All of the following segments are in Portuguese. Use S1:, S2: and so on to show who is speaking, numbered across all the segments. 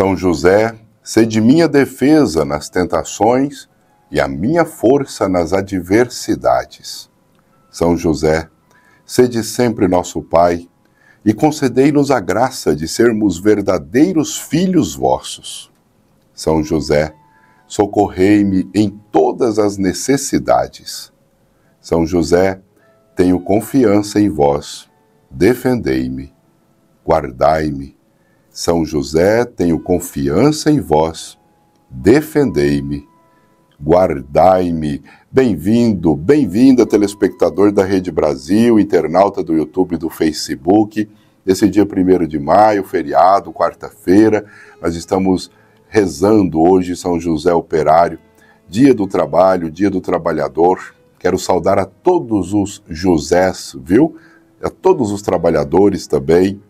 S1: São José, sede minha defesa nas tentações e a minha força nas adversidades. São José, sede sempre nosso Pai e concedei-nos a graça de sermos verdadeiros filhos vossos. São José, socorrei-me em todas as necessidades. São José, tenho confiança em vós, defendei-me, guardai-me são José, tenho confiança em vós, defendei-me, guardai-me. Bem-vindo, bem-vinda, telespectador da Rede Brasil, internauta do YouTube e do Facebook. Esse dia 1 de maio, feriado, quarta-feira, nós estamos rezando hoje São José Operário, dia do trabalho, dia do trabalhador. Quero saudar a todos os Josés, viu? A todos os trabalhadores também,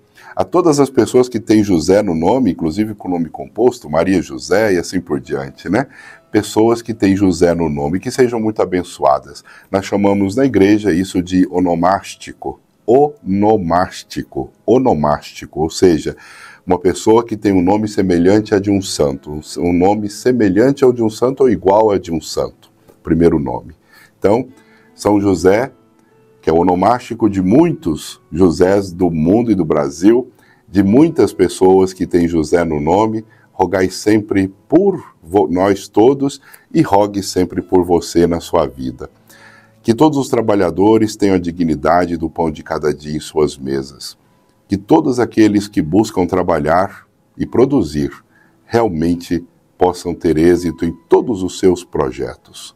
S1: a todas as pessoas que têm José no nome, inclusive com o nome composto, Maria José e assim por diante, né? Pessoas que têm José no nome, que sejam muito abençoadas. Nós chamamos na igreja isso de onomástico, onomástico, onomástico, ou seja, uma pessoa que tem um nome semelhante a de um santo, um nome semelhante ao de um santo ou igual a de um santo, primeiro nome. Então, São José que é o onomástico de muitos Josés do mundo e do Brasil, de muitas pessoas que têm José no nome, rogai sempre por nós todos e rogue sempre por você na sua vida. Que todos os trabalhadores tenham a dignidade do pão de cada dia em suas mesas. Que todos aqueles que buscam trabalhar e produzir realmente possam ter êxito em todos os seus projetos.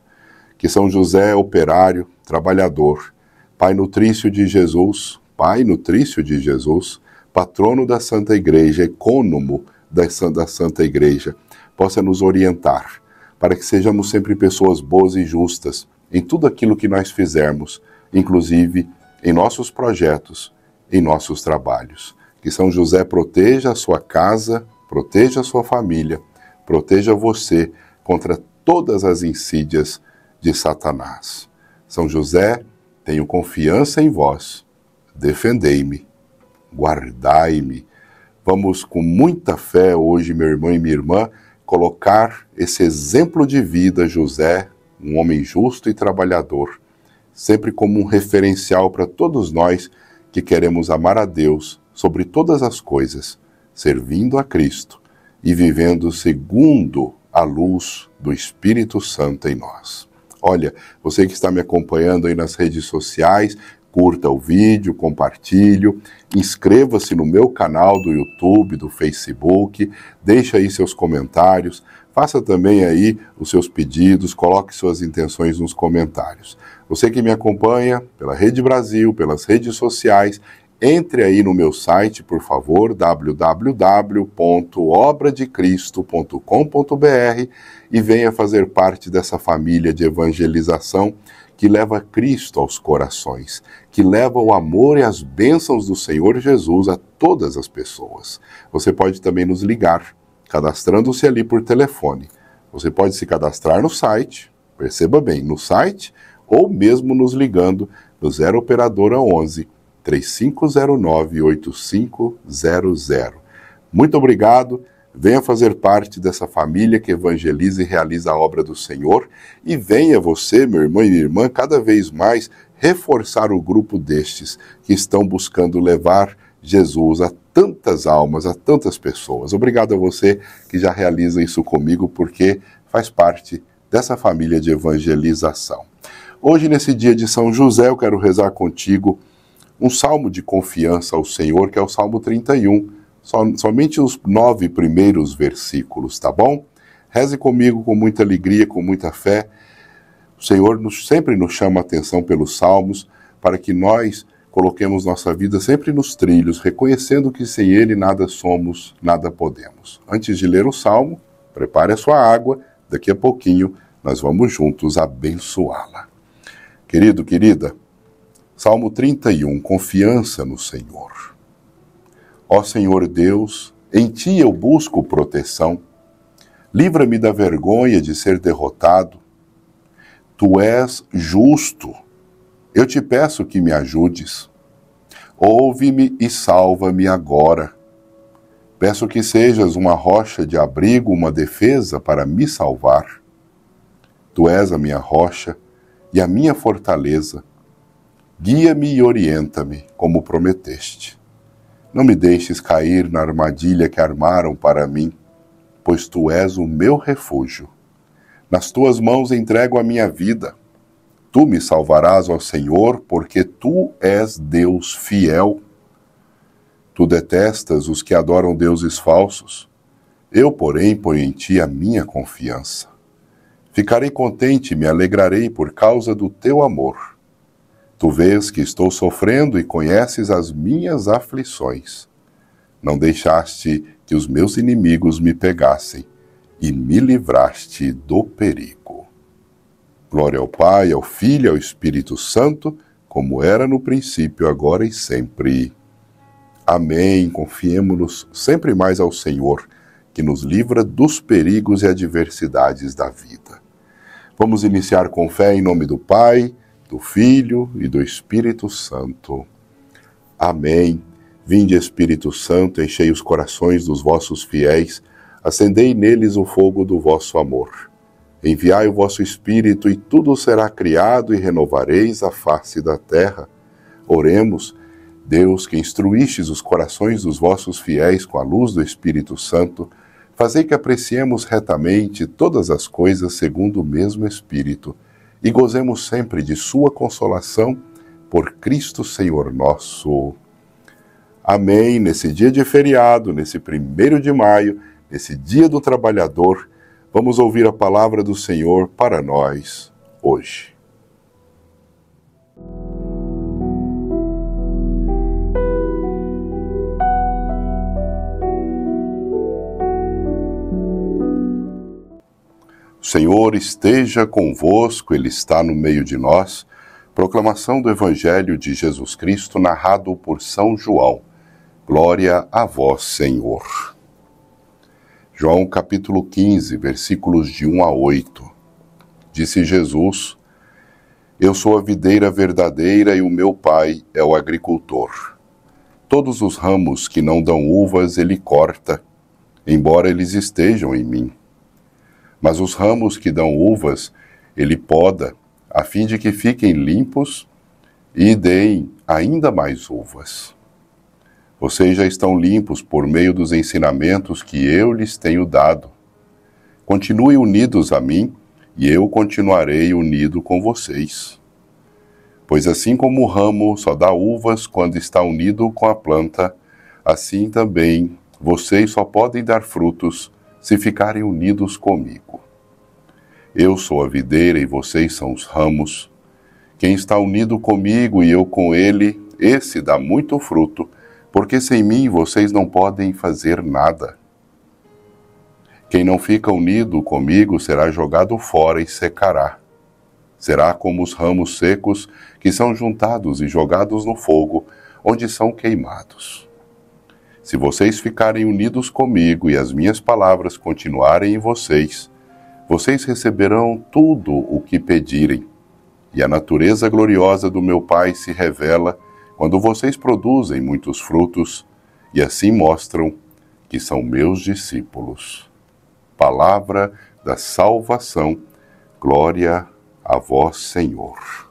S1: Que São José, operário, trabalhador, Pai Nutrício de Jesus, Pai Nutrício de Jesus, patrono da Santa Igreja, ecônomo da, Santa Igreja, possa nos orientar para que sejamos sempre pessoas boas e justas em tudo aquilo que nós fizermos, inclusive em nossos projetos, em nossos trabalhos. Que São José proteja a sua casa, proteja a sua família, proteja você contra todas as insídias de Satanás. São José, tenho confiança em vós. Defendei-me. Guardai-me. Vamos com muita fé hoje, meu irmão e minha irmã, colocar esse exemplo de vida, José, um homem justo e trabalhador, sempre como um referencial para todos nós que queremos amar a Deus sobre todas as coisas, servindo a Cristo e vivendo segundo a luz do Espírito Santo em nós. Olha, você que está me acompanhando aí nas redes sociais, curta o vídeo, compartilhe, inscreva-se no meu canal do YouTube, do Facebook, deixe aí seus comentários, faça também aí os seus pedidos, coloque suas intenções nos comentários. Você que me acompanha pela Rede Brasil, pelas redes sociais entre aí no meu site, por favor, www.obradecristo.com.br e venha fazer parte dessa família de evangelização que leva Cristo aos corações, que leva o amor e as bênçãos do Senhor Jesus a todas as pessoas. Você pode também nos ligar, cadastrando-se ali por telefone. Você pode se cadastrar no site, perceba bem, no site ou mesmo nos ligando no 0 operadora 11 3509-8500. Muito obrigado. Venha fazer parte dessa família que evangeliza e realiza a obra do Senhor. E venha você, meu irmão e minha irmã, cada vez mais reforçar o grupo destes que estão buscando levar Jesus a tantas almas, a tantas pessoas. Obrigado a você que já realiza isso comigo, porque faz parte dessa família de evangelização. Hoje, nesse dia de São José, eu quero rezar contigo um salmo de confiança ao Senhor, que é o Salmo 31. Som, somente os nove primeiros versículos, tá bom? Reze comigo com muita alegria, com muita fé. O Senhor nos, sempre nos chama a atenção pelos salmos, para que nós coloquemos nossa vida sempre nos trilhos, reconhecendo que sem Ele nada somos, nada podemos. Antes de ler o salmo, prepare a sua água, daqui a pouquinho nós vamos juntos abençoá-la. Querido, querida, Salmo 31, confiança no Senhor. Ó Senhor Deus, em ti eu busco proteção. Livra-me da vergonha de ser derrotado. Tu és justo. Eu te peço que me ajudes. Ouve-me e salva-me agora. Peço que sejas uma rocha de abrigo, uma defesa para me salvar. Tu és a minha rocha e a minha fortaleza Guia-me e orienta-me, como prometeste. Não me deixes cair na armadilha que armaram para mim, pois tu és o meu refúgio. Nas tuas mãos entrego a minha vida. Tu me salvarás, ó Senhor, porque tu és Deus fiel. Tu detestas os que adoram deuses falsos. Eu, porém, ponho em ti a minha confiança. Ficarei contente e me alegrarei por causa do teu amor Tu vês que estou sofrendo e conheces as minhas aflições. Não deixaste que os meus inimigos me pegassem e me livraste do perigo. Glória ao Pai, ao Filho e ao Espírito Santo, como era no princípio, agora e sempre. Amém. Confiemos-nos sempre mais ao Senhor, que nos livra dos perigos e adversidades da vida. Vamos iniciar com fé em nome do Pai do Filho e do Espírito Santo. Amém. Vinde, Espírito Santo, enchei os corações dos vossos fiéis, acendei neles o fogo do vosso amor. Enviai o vosso Espírito, e tudo será criado, e renovareis a face da terra. Oremos, Deus, que instruístes os corações dos vossos fiéis com a luz do Espírito Santo, fazei que apreciemos retamente todas as coisas segundo o mesmo Espírito e gozemos sempre de Sua consolação por Cristo Senhor nosso. Amém. Nesse dia de feriado, nesse primeiro de maio, nesse dia do trabalhador, vamos ouvir a palavra do Senhor para nós hoje. O Senhor esteja convosco, Ele está no meio de nós. Proclamação do Evangelho de Jesus Cristo, narrado por São João. Glória a vós, Senhor. João capítulo 15, versículos de 1 a 8. Disse Jesus: Eu sou a videira verdadeira e o meu Pai é o agricultor. Todos os ramos que não dão uvas ele corta, embora eles estejam em mim mas os ramos que dão uvas, ele poda, a fim de que fiquem limpos e deem ainda mais uvas. Vocês já estão limpos por meio dos ensinamentos que eu lhes tenho dado. Continuem unidos a mim, e eu continuarei unido com vocês. Pois assim como o ramo só dá uvas quando está unido com a planta, assim também vocês só podem dar frutos se ficarem unidos comigo. Eu sou a videira e vocês são os ramos. Quem está unido comigo e eu com ele, esse dá muito fruto, porque sem mim vocês não podem fazer nada. Quem não fica unido comigo será jogado fora e secará. Será como os ramos secos que são juntados e jogados no fogo, onde são queimados. Se vocês ficarem unidos comigo e as minhas palavras continuarem em vocês, vocês receberão tudo o que pedirem. E a natureza gloriosa do meu Pai se revela quando vocês produzem muitos frutos e assim mostram que são meus discípulos. Palavra da salvação, glória a vós, Senhor.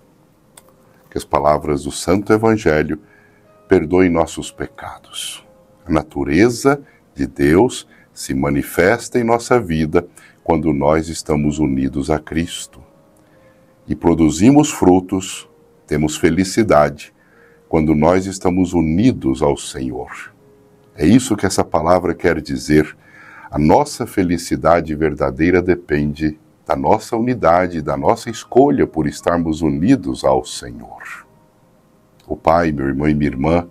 S1: Que as palavras do Santo Evangelho perdoem nossos pecados a natureza de Deus se manifesta em nossa vida quando nós estamos unidos a Cristo. E produzimos frutos, temos felicidade, quando nós estamos unidos ao Senhor. É isso que essa palavra quer dizer. A nossa felicidade verdadeira depende da nossa unidade, da nossa escolha por estarmos unidos ao Senhor. O Pai, meu irmão e minha irmã,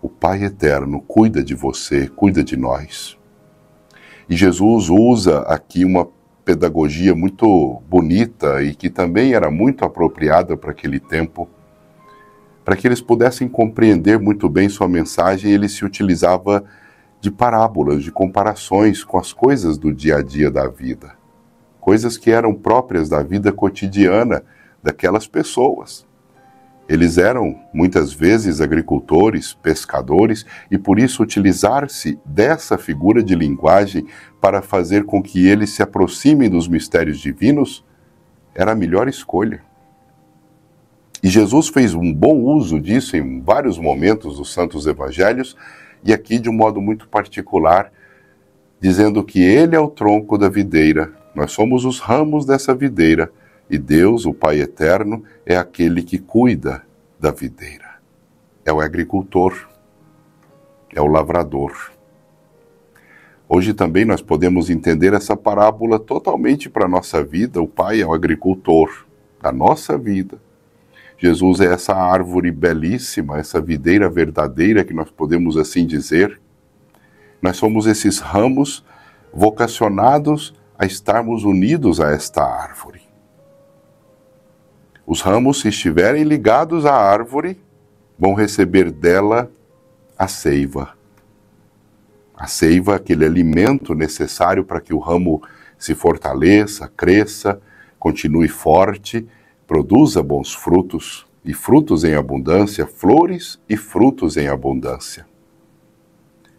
S1: o Pai Eterno cuida de você, cuida de nós. E Jesus usa aqui uma pedagogia muito bonita e que também era muito apropriada para aquele tempo. Para que eles pudessem compreender muito bem sua mensagem, ele se utilizava de parábolas, de comparações com as coisas do dia a dia da vida, coisas que eram próprias da vida cotidiana daquelas pessoas. Eles eram muitas vezes agricultores, pescadores e por isso utilizar-se dessa figura de linguagem para fazer com que eles se aproximem dos mistérios divinos era a melhor escolha. E Jesus fez um bom uso disso em vários momentos dos Santos Evangelhos e aqui de um modo muito particular, dizendo que ele é o tronco da videira, nós somos os ramos dessa videira e Deus, o Pai Eterno, é aquele que cuida da videira. É o agricultor, é o lavrador. Hoje também nós podemos entender essa parábola totalmente para a nossa vida. O Pai é o agricultor da nossa vida. Jesus é essa árvore belíssima, essa videira verdadeira que nós podemos assim dizer. Nós somos esses ramos vocacionados a estarmos unidos a esta árvore. Os ramos, se estiverem ligados à árvore, vão receber dela a seiva. A seiva, aquele alimento necessário para que o ramo se fortaleça, cresça, continue forte, produza bons frutos e frutos em abundância, flores e frutos em abundância.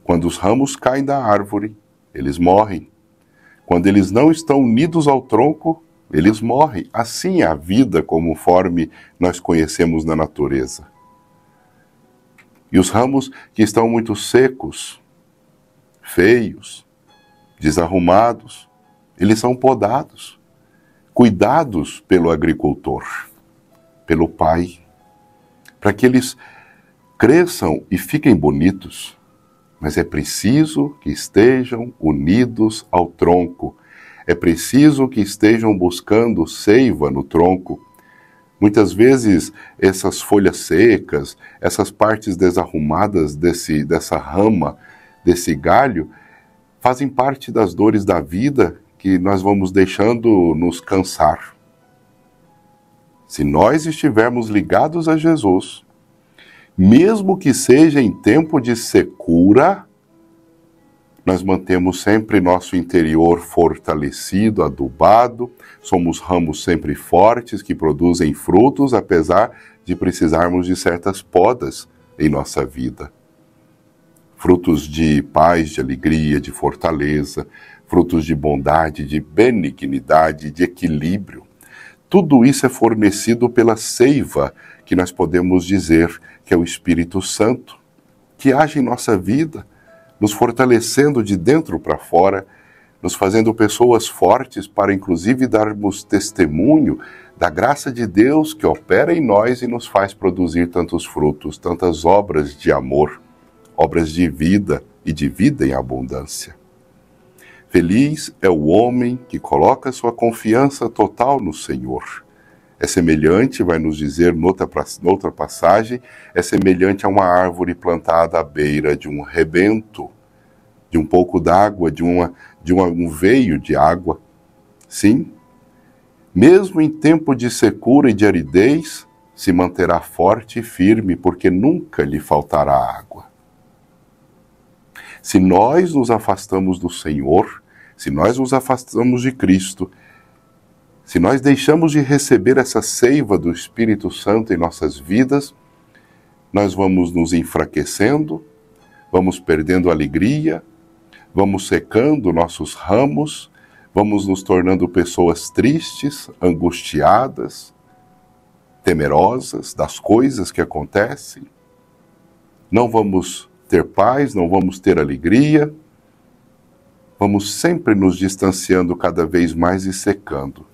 S1: Quando os ramos caem da árvore, eles morrem. Quando eles não estão unidos ao tronco, eles morrem. Assim é a vida, conforme nós conhecemos na natureza. E os ramos que estão muito secos, feios, desarrumados, eles são podados, cuidados pelo agricultor, pelo pai, para que eles cresçam e fiquem bonitos. Mas é preciso que estejam unidos ao tronco, é preciso que estejam buscando seiva no tronco. Muitas vezes, essas folhas secas, essas partes desarrumadas desse, dessa rama, desse galho, fazem parte das dores da vida que nós vamos deixando nos cansar. Se nós estivermos ligados a Jesus, mesmo que seja em tempo de secura, nós mantemos sempre nosso interior fortalecido, adubado, somos ramos sempre fortes que produzem frutos, apesar de precisarmos de certas podas em nossa vida. Frutos de paz, de alegria, de fortaleza, frutos de bondade, de benignidade, de equilíbrio. Tudo isso é fornecido pela seiva, que nós podemos dizer que é o Espírito Santo, que age em nossa vida nos fortalecendo de dentro para fora, nos fazendo pessoas fortes para, inclusive, darmos testemunho da graça de Deus que opera em nós e nos faz produzir tantos frutos, tantas obras de amor, obras de vida e de vida em abundância. Feliz é o homem que coloca sua confiança total no Senhor é semelhante, vai nos dizer noutra, noutra passagem, é semelhante a uma árvore plantada à beira de um rebento, de um pouco d'água, de, uma, de uma, um veio de água. Sim, mesmo em tempo de secura e de aridez, se manterá forte e firme, porque nunca lhe faltará água. Se nós nos afastamos do Senhor, se nós nos afastamos de Cristo, se nós deixamos de receber essa seiva do Espírito Santo em nossas vidas, nós vamos nos enfraquecendo, vamos perdendo alegria, vamos secando nossos ramos, vamos nos tornando pessoas tristes, angustiadas, temerosas das coisas que acontecem. Não vamos ter paz, não vamos ter alegria. Vamos sempre nos distanciando cada vez mais e secando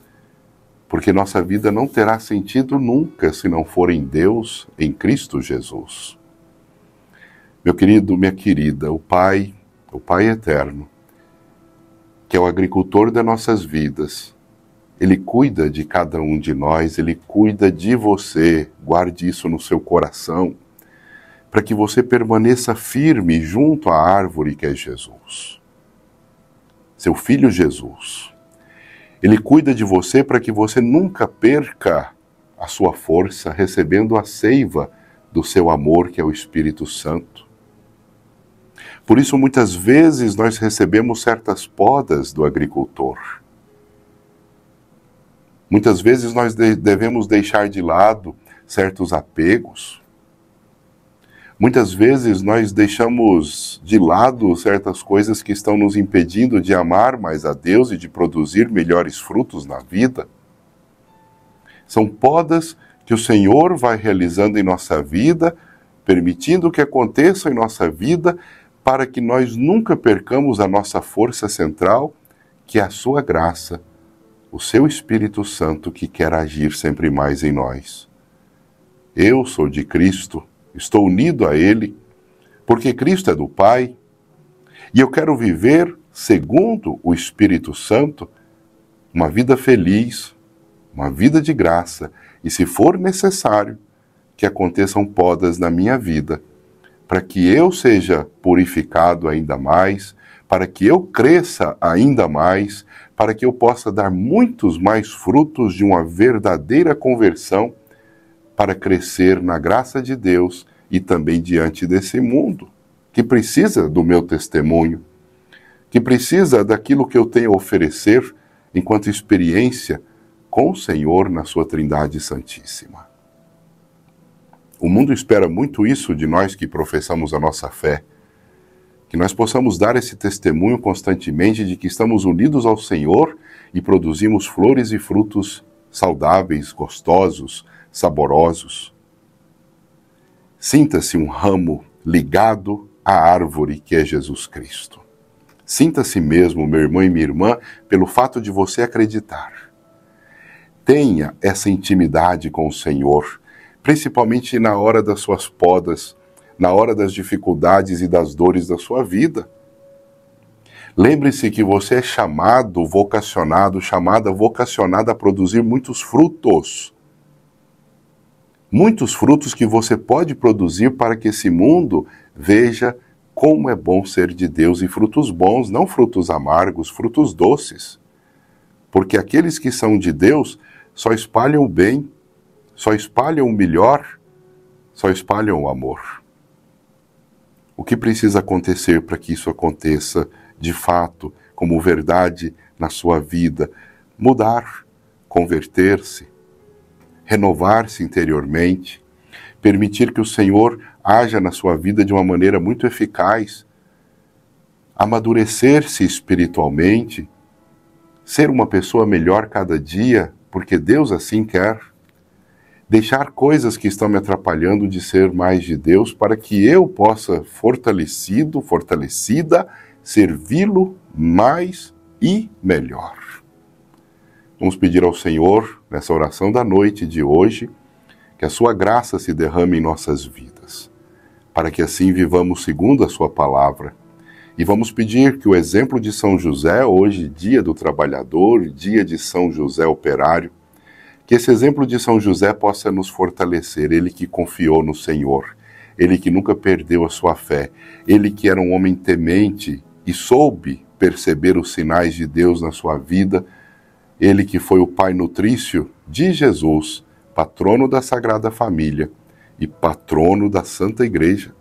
S1: porque nossa vida não terá sentido nunca se não for em Deus, em Cristo Jesus. Meu querido, minha querida, o Pai, o Pai eterno, que é o agricultor das nossas vidas, ele cuida de cada um de nós, ele cuida de você, guarde isso no seu coração, para que você permaneça firme junto à árvore que é Jesus. Seu filho Jesus ele cuida de você para que você nunca perca a sua força recebendo a seiva do seu amor, que é o Espírito Santo. Por isso, muitas vezes, nós recebemos certas podas do agricultor. Muitas vezes, nós devemos deixar de lado certos apegos Muitas vezes nós deixamos de lado certas coisas que estão nos impedindo de amar mais a Deus e de produzir melhores frutos na vida. São podas que o Senhor vai realizando em nossa vida, permitindo que aconteça em nossa vida, para que nós nunca percamos a nossa força central, que é a Sua graça, o Seu Espírito Santo que quer agir sempre mais em nós. Eu sou de Cristo estou unido a Ele, porque Cristo é do Pai, e eu quero viver segundo o Espírito Santo uma vida feliz, uma vida de graça, e se for necessário, que aconteçam podas na minha vida, para que eu seja purificado ainda mais, para que eu cresça ainda mais, para que eu possa dar muitos mais frutos de uma verdadeira conversão para crescer na graça de Deus e também diante desse mundo, que precisa do meu testemunho, que precisa daquilo que eu tenho a oferecer enquanto experiência com o Senhor na sua Trindade Santíssima. O mundo espera muito isso de nós que professamos a nossa fé, que nós possamos dar esse testemunho constantemente de que estamos unidos ao Senhor e produzimos flores e frutos saudáveis, gostosos, saborosos. Sinta-se um ramo ligado à árvore que é Jesus Cristo. Sinta-se mesmo, meu irmão e minha irmã, pelo fato de você acreditar. Tenha essa intimidade com o Senhor, principalmente na hora das suas podas, na hora das dificuldades e das dores da sua vida. Lembre-se que você é chamado, vocacionado, chamada, vocacionada a produzir muitos frutos muitos frutos que você pode produzir para que esse mundo veja como é bom ser de Deus e frutos bons, não frutos amargos, frutos doces. Porque aqueles que são de Deus só espalham o bem, só espalham o melhor, só espalham o amor. O que precisa acontecer para que isso aconteça de fato, como verdade na sua vida? Mudar, converter-se, renovar-se interiormente, permitir que o Senhor haja na sua vida de uma maneira muito eficaz, amadurecer-se espiritualmente, ser uma pessoa melhor cada dia, porque Deus assim quer. Deixar coisas que estão me atrapalhando de ser mais de Deus para que eu possa, fortalecido, fortalecida, servi-lo mais e melhor. Vamos pedir ao Senhor, nessa oração da noite de hoje, que a sua graça se derrame em nossas vidas, para que assim vivamos segundo a sua palavra. E vamos pedir que o exemplo de São José, hoje, dia do trabalhador, dia de São José operário, que esse exemplo de São José possa nos fortalecer, ele que confiou no Senhor, ele que nunca perdeu a sua fé, ele que era um homem temente e soube perceber os sinais de Deus na sua vida ele que foi o pai nutrício de Jesus, patrono da Sagrada Família e patrono da Santa Igreja.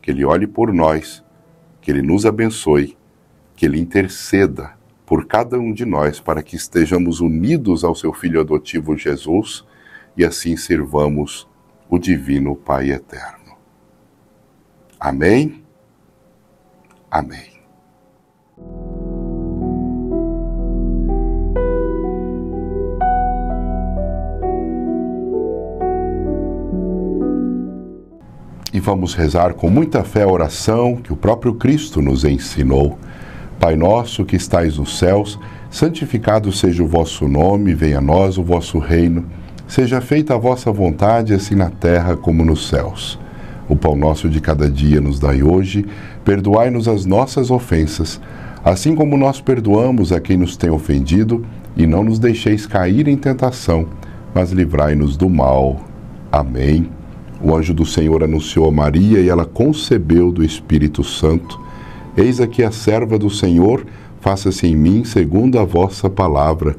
S1: Que ele olhe por nós, que ele nos abençoe, que ele interceda por cada um de nós para que estejamos unidos ao seu filho adotivo Jesus e assim servamos o divino Pai eterno. Amém. Amém. e vamos rezar com muita fé a oração que o próprio Cristo nos ensinou. Pai nosso que estais nos céus, santificado seja o vosso nome, venha a nós o vosso reino. Seja feita a vossa vontade, assim na terra como nos céus. O pão nosso de cada dia nos dai hoje, perdoai-nos as nossas ofensas, assim como nós perdoamos a quem nos tem ofendido, e não nos deixeis cair em tentação, mas livrai-nos do mal. Amém. O anjo do Senhor anunciou a Maria e ela concebeu do Espírito Santo. Eis aqui a serva do Senhor, faça-se em mim segundo a vossa palavra.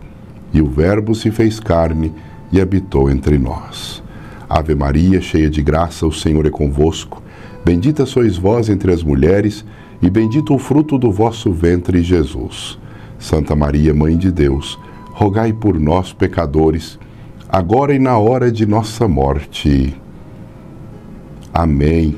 S1: E o Verbo se fez carne e habitou entre nós. Ave Maria, cheia de graça, o Senhor é convosco. Bendita sois vós entre as mulheres, e bendito o fruto do vosso ventre, Jesus. Santa Maria, Mãe de Deus, rogai por nós, pecadores, agora e na hora de nossa morte. Amém.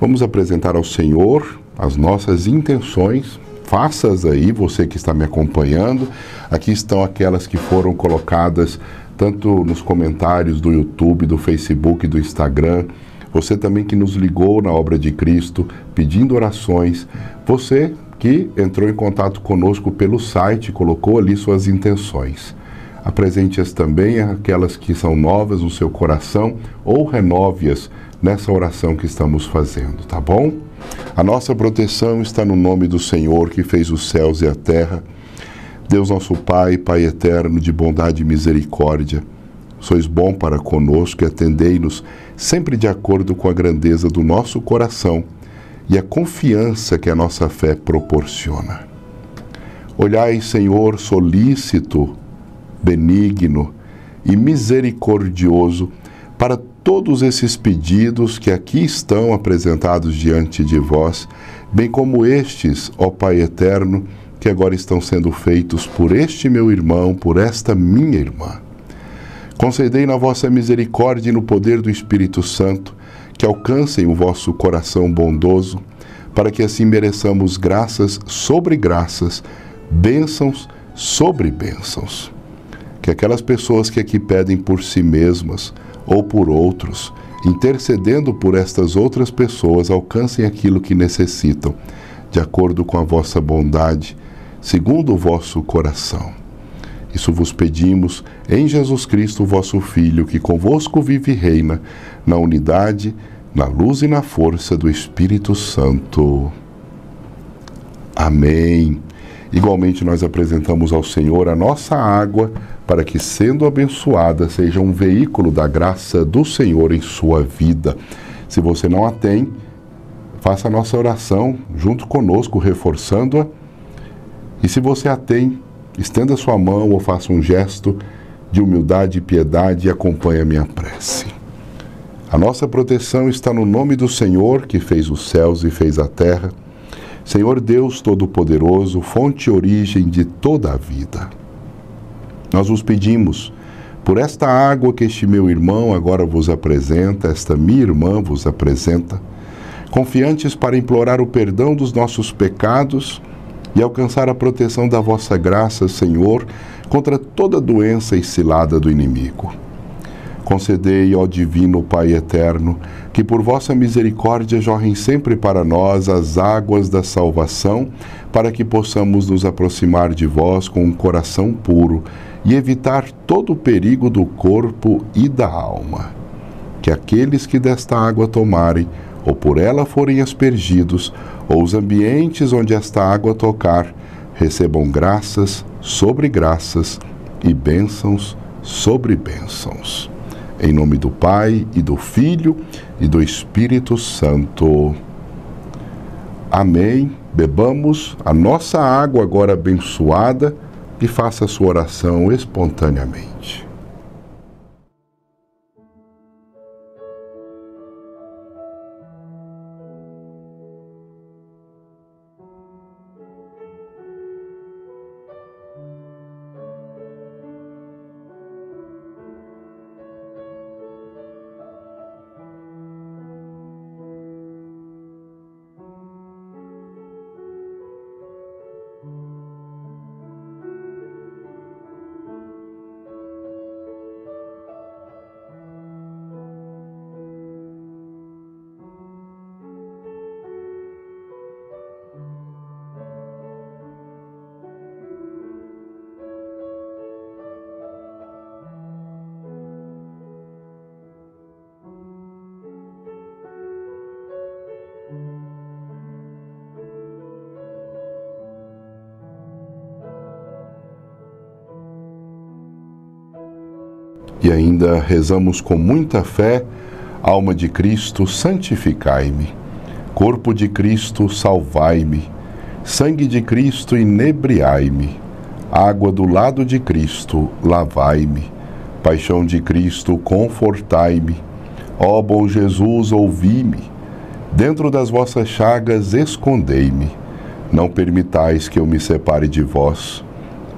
S1: Vamos apresentar ao Senhor as nossas intenções. Faças aí, você que está me acompanhando. Aqui estão aquelas que foram colocadas tanto nos comentários do YouTube, do Facebook, do Instagram. Você também que nos ligou na obra de Cristo, pedindo orações. Você que entrou em contato conosco pelo site, colocou ali suas intenções. Apresente-as também aquelas que são novas no seu coração ou renove-as nessa oração que estamos fazendo, tá bom? A nossa proteção está no nome do Senhor que fez os céus e a terra. Deus nosso Pai, Pai eterno, de bondade e misericórdia, sois bom para conosco e atendei-nos sempre de acordo com a grandeza do nosso coração e a confiança que a nossa fé proporciona. Olhai, Senhor, solícito benigno e misericordioso para todos esses pedidos que aqui estão apresentados diante de vós, bem como estes, ó Pai eterno, que agora estão sendo feitos por este meu irmão, por esta minha irmã. Concedei na vossa misericórdia e no poder do Espírito Santo que alcancem o vosso coração bondoso, para que assim mereçamos graças sobre graças, bênçãos sobre bênçãos que aquelas pessoas que aqui pedem por si mesmas ou por outros, intercedendo por estas outras pessoas, alcancem aquilo que necessitam, de acordo com a vossa bondade, segundo o vosso coração. Isso vos pedimos em Jesus Cristo, vosso Filho, que convosco vive e reina, na unidade, na luz e na força do Espírito Santo. Amém. Igualmente, nós apresentamos ao Senhor a nossa água para que, sendo abençoada, seja um veículo da graça do Senhor em sua vida. Se você não a tem, faça a nossa oração junto conosco, reforçando-a. E se você a tem, estenda sua mão ou faça um gesto de humildade e piedade e acompanhe a minha prece. A nossa proteção está no nome do Senhor que fez os céus e fez a terra. Senhor Deus Todo-Poderoso, fonte e origem de toda a vida. Nós vos pedimos, por esta água que este meu irmão agora vos apresenta, esta minha irmã vos apresenta, confiantes para implorar o perdão dos nossos pecados e alcançar a proteção da vossa graça, Senhor, contra toda doença e cilada do inimigo. Concedei, ó Divino Pai Eterno, que por vossa misericórdia jorrem sempre para nós as águas da salvação, para que possamos nos aproximar de vós com um coração puro e evitar todo o perigo do corpo e da alma. Que aqueles que desta água tomarem, ou por ela forem aspergidos, ou os ambientes onde esta água tocar, recebam graças sobre graças e bênçãos sobre bênçãos. Em nome do Pai e do Filho e do Espírito Santo. Amém. Bebamos a nossa água agora abençoada e faça a sua oração espontaneamente. E ainda rezamos com muita fé: Alma de Cristo, santificai-me. Corpo de Cristo, salvai-me. Sangue de Cristo, inebriai-me. Água do lado de Cristo, lavai-me. Paixão de Cristo, confortai-me. Ó bom Jesus, ouvi-me. Dentro das vossas chagas, escondei-me. Não permitais que eu me separe de vós.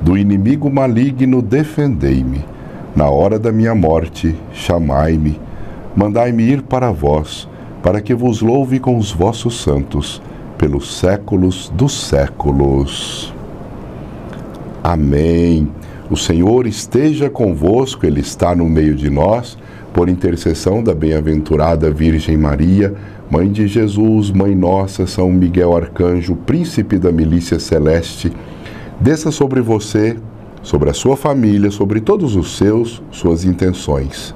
S1: Do inimigo maligno, defendei-me na hora da minha morte, chamai-me, mandai-me ir para vós, para que vos louve com os vossos santos, pelos séculos dos séculos. Amém. O Senhor esteja convosco, Ele está no meio de nós, por intercessão da bem-aventurada Virgem Maria, Mãe de Jesus, Mãe Nossa, São Miguel Arcanjo, Príncipe da Milícia Celeste, desça sobre você sobre a sua família, sobre todos os seus, suas intenções.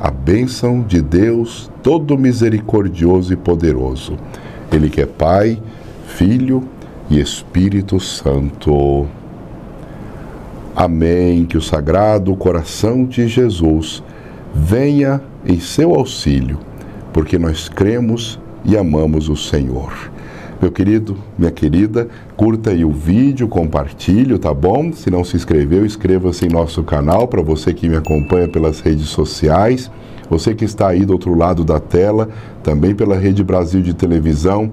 S1: A bênção de Deus, todo misericordioso e poderoso. Ele que é Pai, Filho e Espírito Santo. Amém. Que o sagrado coração de Jesus venha em seu auxílio, porque nós cremos e amamos o Senhor. Meu querido, minha querida, curta aí o vídeo, compartilhe, tá bom? Se não se inscreveu, inscreva-se em nosso canal para você que me acompanha pelas redes sociais. Você que está aí do outro lado da tela, também pela Rede Brasil de Televisão,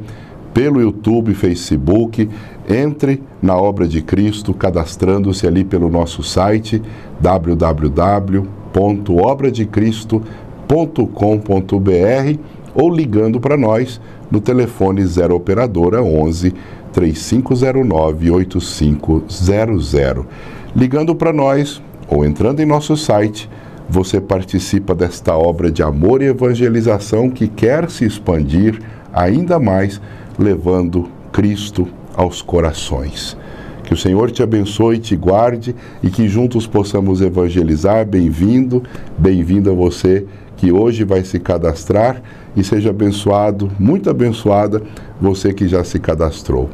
S1: pelo YouTube, Facebook, entre na obra de Cristo cadastrando-se ali pelo nosso site www.obradecristo.com.br ou ligando para nós no telefone 0 operadora 11 3509 8500. Ligando para nós ou entrando em nosso site, você participa desta obra de amor e evangelização que quer se expandir ainda mais, levando Cristo aos corações. Que o Senhor te abençoe, te guarde e que juntos possamos evangelizar. Bem-vindo, bem-vindo a você que hoje vai se cadastrar e seja abençoado, muito abençoada, você que já se cadastrou.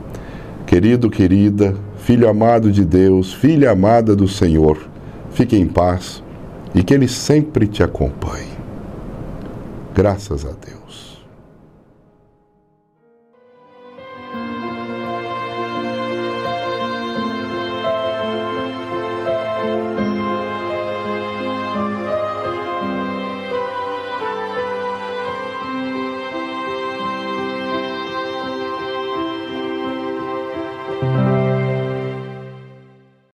S1: Querido, querida, filho amado de Deus, filha amada do Senhor, fique em paz e que Ele sempre te acompanhe. Graças a Deus.